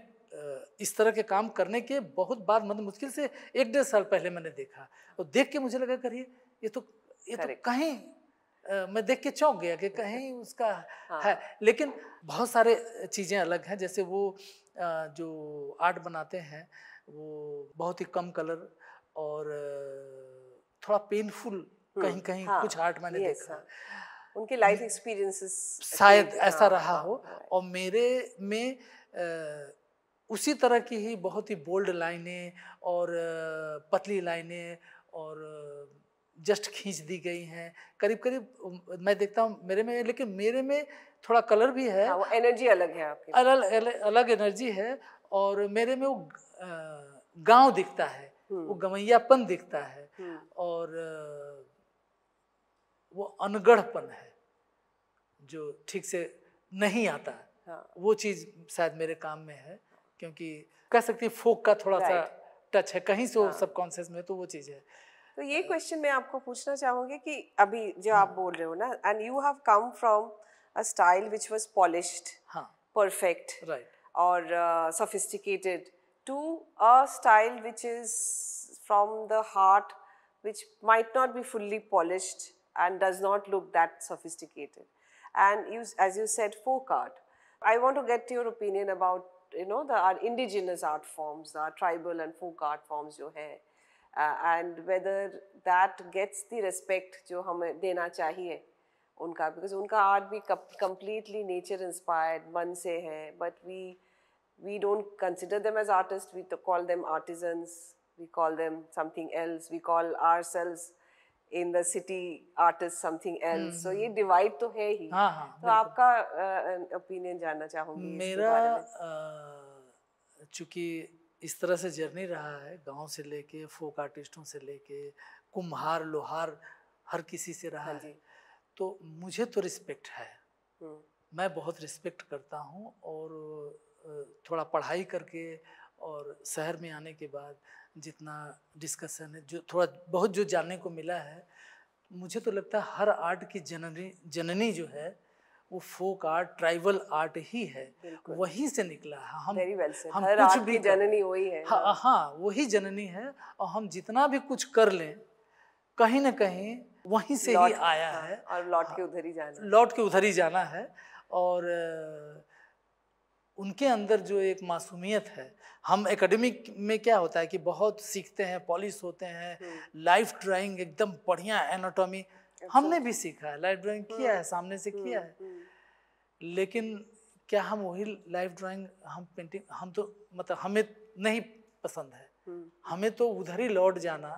इस तरह के काम करने के बहुत बाद मतलब मुश्किल से एक डेढ़ साल पहले मैंने देखा और तो देख के मुझे लगा करिए ये तो ये तो कहीं मैं देख के चौंक गया कि कहीं उसका हाँ। है लेकिन बहुत सारे चीज़ें अलग हैं जैसे वो जो आर्ट बनाते हैं वो बहुत ही कम कलर और थोड़ा पेनफुल हाँ, कहीं कहीं हाँ, कुछ आर्ट मैंने देखा हाँ। उनके लाइफ एक्सपीरियंसेस शायद ऐसा हाँ, रहा हाँ, हो हाँ, और मेरे में आ, उसी तरह की ही बहुत ही बोल्ड लाइनें और पतली लाइनें और जस्ट खींच दी गई हैं करीब करीब मैं देखता हूँ मेरे में लेकिन मेरे में थोड़ा कलर भी है हाँ, वो एनर्जी अलग है आपकी अलग अलग, अलग एनर्जी है और मेरे में वो गांव दिखता है वो हम्म। गवैयापन दिखता है हम्म। और वो अनगढ़पन है जो ठीक से नहीं आता हाँ। वो चीज़ शायद मेरे काम में है क्योंकि कह सकती है फोक का थोड़ा सा टच है कहीं से हाँ। सबकॉन्सियस में तो वो चीज़ है तो ये क्वेश्चन मैं आपको पूछना चाहूंगी कि अभी जो हाँ। आप बोल रहे हो ना and you have come from a style which was polished perfect right और sophisticated to a style which is from the heart which might not be fully polished and does not look that sophisticated. And you, as you said, folk art. I want to get your opinion about you know the our indigenous art forms, our tribal and folk art forms जो है uh, and whether that gets the respect जो हमें देना चाहिए उनका because उनका art भी completely nature inspired से है but we we don't consider them as artists we call them artisans we call them something else we call ourselves in the city artist something else so ये डिवाइड तो है ही हाँ, हाँ, तो आपका ओपिनियन जानना चाहूंगी मेरा चूंकि इस तरह से जर्नी रहा है गांव से लेके फोक आर्टिस्टों से लेके कुम्हार लोहार हर किसी से रहा हाँ है तो मुझे तो रिस्पेक्ट है हम्म। मैं बहुत रिस्पेक्ट करता हूँ और थोड़ा पढ़ाई करके और शहर में आने के बाद जितना डिस्कशन है जो थोड़ा बहुत जो जानने को मिला है मुझे तो लगता है हर आर्ट की जननी जननी जो है वो फोक आर्ट ट्राइबल आर्ट ही है वहीं से निकला है हम well हम हर कुछ भी जननी वही है हाँ हाँ वही जननी है और हम जितना भी कुछ कर लें कहीं ना कहीं वहीं से ही आया हाँ, है और लौट हाँ, के उधर ही जाना लौट के उधर ही जाना है और उनके अंदर जो एक मासूमियत है हम एकेडमिक में क्या होता है कि बहुत सीखते हैं पॉलिश होते हैं लाइफ हम्म। ड्राइंग एकदम बढ़िया एनाटॉमी अच्छा। हमने भी सीखा है लाइफ ड्राइंग किया है हम्म। सामने से हम्म, किया है लेकिन क्या हम वही लाइफ ड्राइंग हम पेंटिंग हम तो मतलब हमें नहीं पसंद है हमें तो उधर ही लौट जाना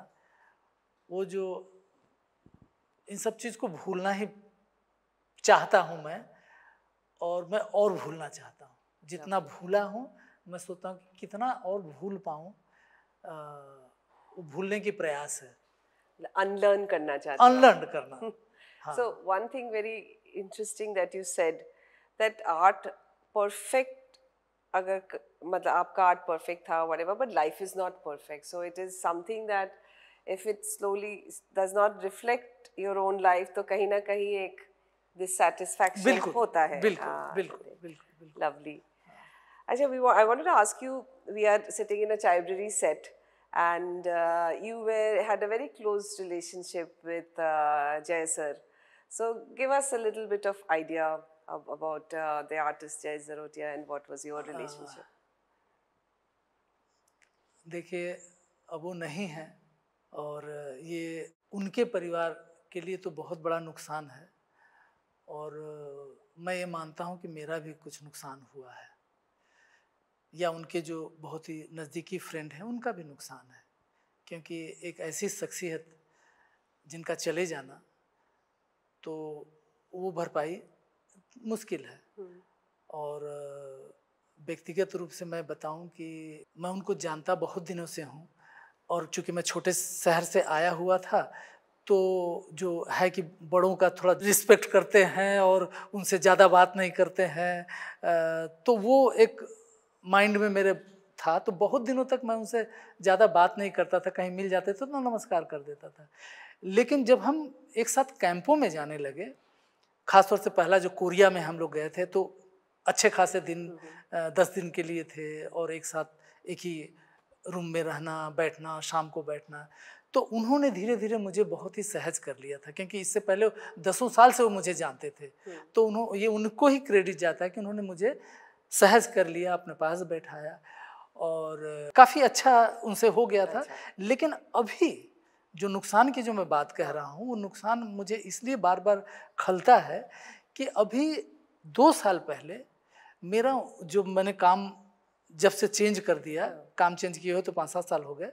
वो जो इन सब चीज़ को भूलना ही चाहता हूँ मैं और मैं और भूलना चाहता जितना भूला हूँ मैं सोचता हूँ कितना और भूल पाऊँ वो भूलने की प्रयास है अनलर्न करना चाहते अनलर्न करना so one thing very interesting that you said that art perfect अगर मतलब आपका आर्ट परफेक्ट था whatever but life is not perfect so it is something that if it slowly does not reflect your own life तो कहीं ना कहीं एक डिससेटिस्फैक्शन होता है बिल्कुल हाँ। बिल्कुल बिल्कुल lovely Actually, we wa I wanted to ask you, we are sitting in a Chaibrary set and uh, you were, had a very close relationship with uh, Jay sir. So give us a little bit of idea ab about uh, the artist Jay Zarotia and what was your relationship? देखिए अब वो नहीं है और ये उनके परिवार के लिए तो बहुत बड़ा नुकसान है और मैं ये मानता हूँ कि मेरा भी कुछ नुकसान हुआ है या उनके जो बहुत ही नज़दीकी फ्रेंड हैं उनका भी नुकसान है क्योंकि एक ऐसी शख्सियत जिनका चले जाना तो वो भरपाई मुश्किल है हम्म। और व्यक्तिगत रूप से मैं बताऊं कि मैं उनको जानता बहुत दिनों से हूं और चूंकि मैं छोटे शहर से आया हुआ था तो जो है कि बड़ों का थोड़ा रिस्पेक्ट करते हैं और उनसे ज़्यादा बात नहीं करते हैं तो वो एक माइंड में मेरे था तो बहुत दिनों तक मैं उनसे ज़्यादा बात नहीं करता था कहीं मिल जाते थे तो ना नमस्कार कर देता था लेकिन जब हम एक साथ कैंपों में जाने लगे खासतौर से पहला जो कोरिया में हम लोग गए थे तो अच्छे खासे दिन दस दिन के लिए थे और एक साथ एक ही रूम में रहना बैठना शाम को बैठना तो उन्होंने धीरे धीरे मुझे बहुत ही सहज कर लिया था क्योंकि इससे पहले दसों साल से वो मुझे जानते थे हम्म। तो उन्होंने ये उनको ही क्रेडिट जाता है कि उन्होंने मुझे सहज कर लिया अपने पास बैठाया और काफ़ी अच्छा उनसे हो गया था अच्छा। लेकिन अभी जो नुकसान की जो मैं बात कह रहा हूँ वो नुकसान मुझे इसलिए बार बार खलता है कि अभी दो साल पहले मेरा जो मैंने काम जब से चेंज कर दिया हाँ। काम चेंज किए हो तो पाँच सात साल हो गए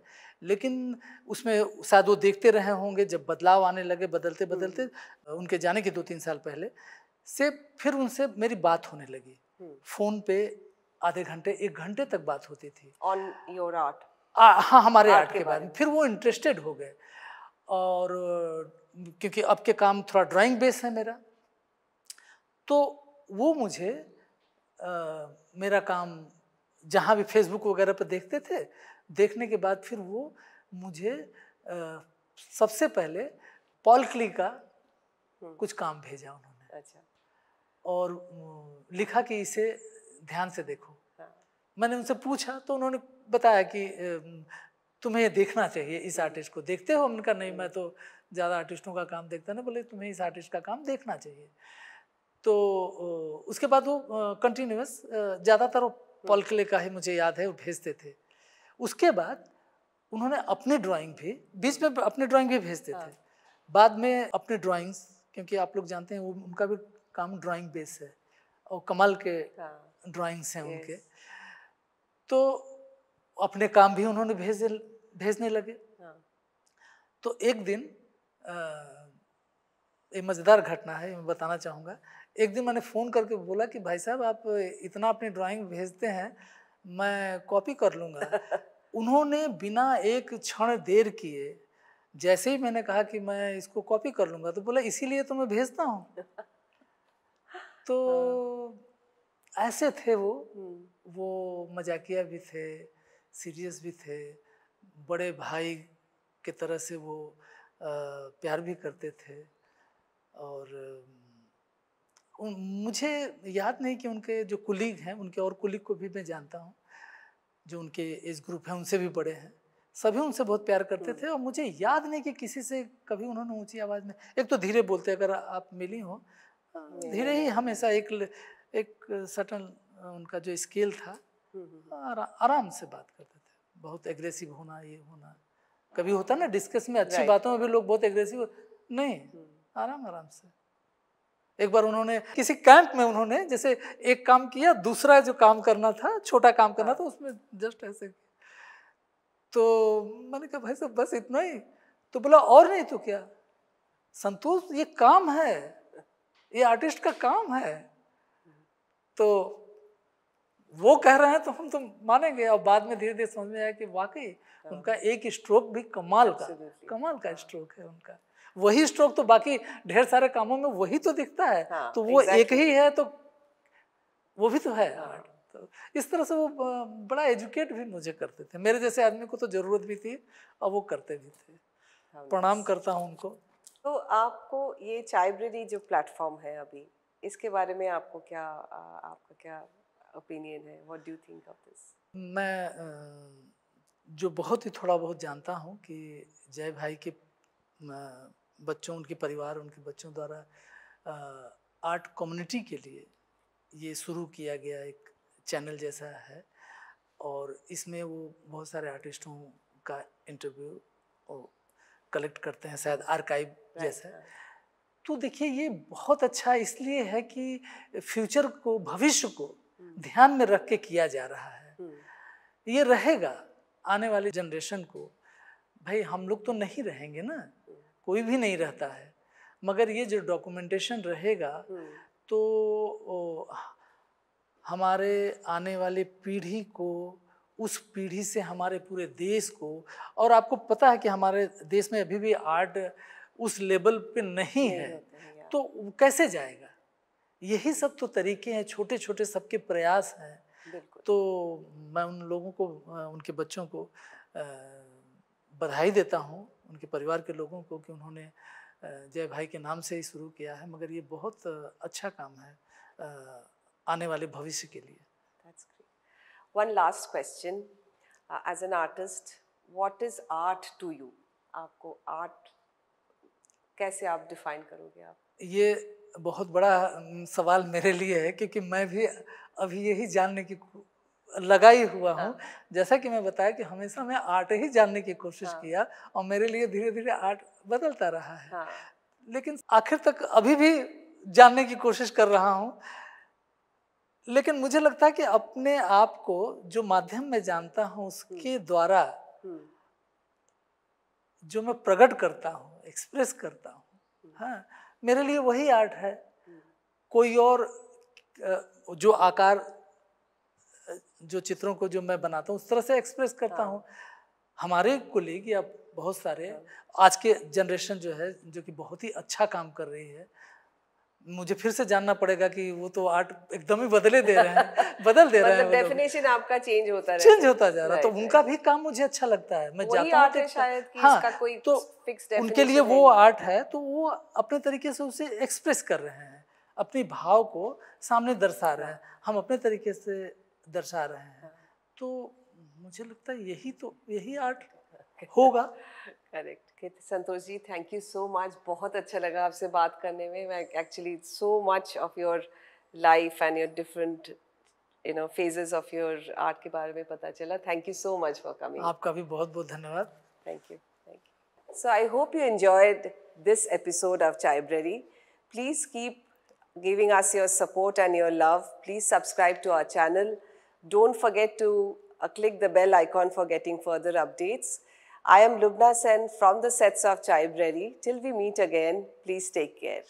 लेकिन उसमें शायद वो देखते रहे होंगे जब बदलाव आने लगे बदलते बदलते हम्म। उनके जाने के दो तीन साल पहले से फिर उनसे मेरी बात होने लगी फोन पे आधे घंटे एक घंटे तक बात होती थी ऑन योर आर्ट हाँ हमारे आर्ट, के, के बारे में फिर वो इंटरेस्टेड हो गए और क्योंकि अब के काम थोड़ा ड्राइंग बेस है मेरा तो वो मुझे आ, मेरा काम जहाँ भी फेसबुक वगैरह पर देखते थे देखने के बाद फिर वो मुझे आ, सबसे पहले पॉल क्ली का हम्म। कुछ काम भेजा उन्होंने अच्छा और लिखा कि इसे ध्यान से देखो हाँ। मैंने उनसे पूछा तो उन्होंने बताया कि तुम्हें देखना चाहिए इस आर्टिस्ट को देखते हो हमने कहा नहीं मैं तो ज़्यादा आर्टिस्टों का काम देखता ना बोले तुम्हें इस आर्टिस्ट का काम देखना चाहिए तो उसके बाद वो कंटिन्यूस ज़्यादातर वो पॉलकले हाँ। का ही मुझे याद है वो भेजते थे उसके बाद उन्होंने अपने ड्राइंग भी बीच में अपने ड्राइंग भी भेजते हाँ। थे बाद में अपने ड्राइंग्स क्योंकि आप लोग जानते हैं वो उनका भी काम ड्राइंग बेस है और कमल के ड्राइंग्स हाँ। हैं उनके तो अपने काम भी उन्होंने भेजे भेजने लगे हाँ। तो एक दिन एक मज़ेदार घटना है मैं बताना चाहूँगा एक दिन मैंने फ़ोन करके बोला कि भाई साहब आप इतना अपनी ड्राइंग भेजते हैं मैं कॉपी कर लूँगा उन्होंने बिना एक क्षण देर किए जैसे ही मैंने कहा कि मैं इसको कॉपी कर लूँगा तो बोला इसीलिए तो मैं भेजता हूँ तो हाँ। ऐसे थे वो वो मजाकिया भी थे सीरियस भी थे बड़े भाई के तरह से वो प्यार भी करते थे और मुझे याद नहीं कि उनके जो कुलीग हैं उनके और कुलीग को भी मैं जानता हूँ जो उनके एज ग्रुप हैं उनसे भी बड़े हैं सभी उनसे बहुत प्यार करते हाँ। थे और मुझे याद नहीं कि किसी से कभी उन्होंने ऊंची आवाज़ में एक तो धीरे बोलते अगर आप मिली हो धीरे ही हमेशा एक एक सटन उनका जो स्केल था हम्म, हम्म, हम्म। आराम से बात करते थे बहुत एग्रेसिव होना ये होना कभी होता ना डिस्कस में अच्छी बातों में भी लोग बहुत एग्रेसिव नहीं आराम आराम से एक बार उन्होंने किसी कैंप में उन्होंने जैसे एक काम किया दूसरा जो काम करना था छोटा काम करना था हाँ। उसमें जस्ट ऐसे तो मैंने कहा भाई साहब बस इतना ही तो बोला और नहीं तो क्या संतोष ये काम है ये आर्टिस्ट का काम है तो वो कह रहे हैं तो हम तो मानेंगे और बाद में धीरे धीरे समझ में आया कि वाकई हाँ। उनका एक स्ट्रोक भी कमाल का कमाल का स्ट्रोक हाँ। है उनका वही स्ट्रोक तो बाकी ढेर सारे कामों में वही तो दिखता है हाँ, तो वो exactly. एक ही है तो वो भी तो है हाँ. तो इस तरह से वो बड़ा एजुकेट भी मुझे करते थे मेरे जैसे आदमी को तो ज़रूरत भी थी और वो करते भी थे हाँ, प्रणाम करता हूँ उनको तो आपको ये चाइब्रेरी जो प्लेटफॉर्म है अभी इसके बारे में आपको क्या आपका क्या ओपिनियन है what do think of this मैं जो बहुत ही थोड़ा बहुत जानता हूँ कि जय भाई के बच्चों उनके परिवार उनके बच्चों द्वारा आर्ट कम्युनिटी के लिए ये शुरू किया गया एक चैनल जैसा है और इसमें वो बहुत सारे आर्टिस्टों का इंटरव्यू कलेक्ट करते हैं शायद आर्काइव जैसे तो देखिए ये बहुत अच्छा इसलिए है कि फ्यूचर को भविष्य को हम्म। ध्यान में रख के किया जा रहा है हम्म। ये रहेगा आने वाली जनरेशन को भाई हम लोग तो नहीं रहेंगे ना हम्म। कोई भी नहीं रहता है मगर ये जो डॉक्यूमेंटेशन रहेगा तो हमारे आने वाले पीढ़ी को उस पीढ़ी से हमारे पूरे देश को और आपको पता है कि हमारे देश में अभी भी आर्ट उस लेवल पे नहीं है तो कैसे जाएगा यही सब तो तरीके हैं छोटे छोटे सबके प्रयास हैं तो मैं उन लोगों को उनके बच्चों को बधाई देता हूँ उनके परिवार के लोगों को कि उन्होंने जय भाई के नाम से ही शुरू किया है मगर ये बहुत अच्छा काम है आने वाले भविष्य के लिए One last question. Uh, as an artist, what is art to you? aapko art kaise aap define karoge aap ye बहुत बड़ा सवाल मेरे लिए है क्योंकि मैं भी अभी यही जानने की लगा ही हुआ हूँ हाँ। जैसा कि मैं बताया कि हमेशा मैं आर्ट ही जानने की कोशिश हाँ। किया और मेरे लिए धीरे धीरे आर्ट बदलता रहा है हाँ। लेकिन आखिर तक अभी भी जानने की कोशिश कर रहा हूँ लेकिन मुझे लगता है कि अपने आप को जो माध्यम में जानता हूँ उसके हम्म। द्वारा हम्म। जो मैं प्रकट करता हूँ एक्सप्रेस करता हूँ हम्म। हाँ मेरे लिए वही आर्ट है कोई और जो आकार जो चित्रों को जो मैं बनाता हूँ उस तरह से एक्सप्रेस करता हाँ। हूँ हमारे कुलीग या बहुत सारे हाँ। आज के जनरेशन जो है जो कि बहुत ही अच्छा काम कर रही है मुझे फिर से जानना पड़ेगा कि वो तो आर्ट एकदम ही बदले दे रहे हैं बदल दे मतलब रहे हैं डेफिनेशन मतलब आपका चेंज होता चेंज होता जा रहा तो उनका भी काम मुझे अच्छा लगता है मैं जाता हूँ शायद कि हाँ, इसका कोई तो उनके लिए वो आर्ट है तो वो अपने तरीके से उसे एक्सप्रेस कर रहे हैं अपने भाव को सामने दर्शा रहे हैं हम अपने तरीके से दर्शा रहे हैं हाँ। तो मुझे लगता है यही तो यही आर्ट होगा correct okay Santosh ji thank you so much बहुत अच्छा लगा आपसे बात करने में मैं actually so much of your life and your different you know phases of your art के बारे में पता चला thank you so much for coming आपका भी बहुत बहुत धन्यवाद thank you thank you so I hope you enjoyed this episode of Chaibrary please keep giving us your support and your love please subscribe to our channel don't forget to click the bell icon for getting further updates I am Lubna Sen from the sets of Chaibrary. Till we meet again, please take care.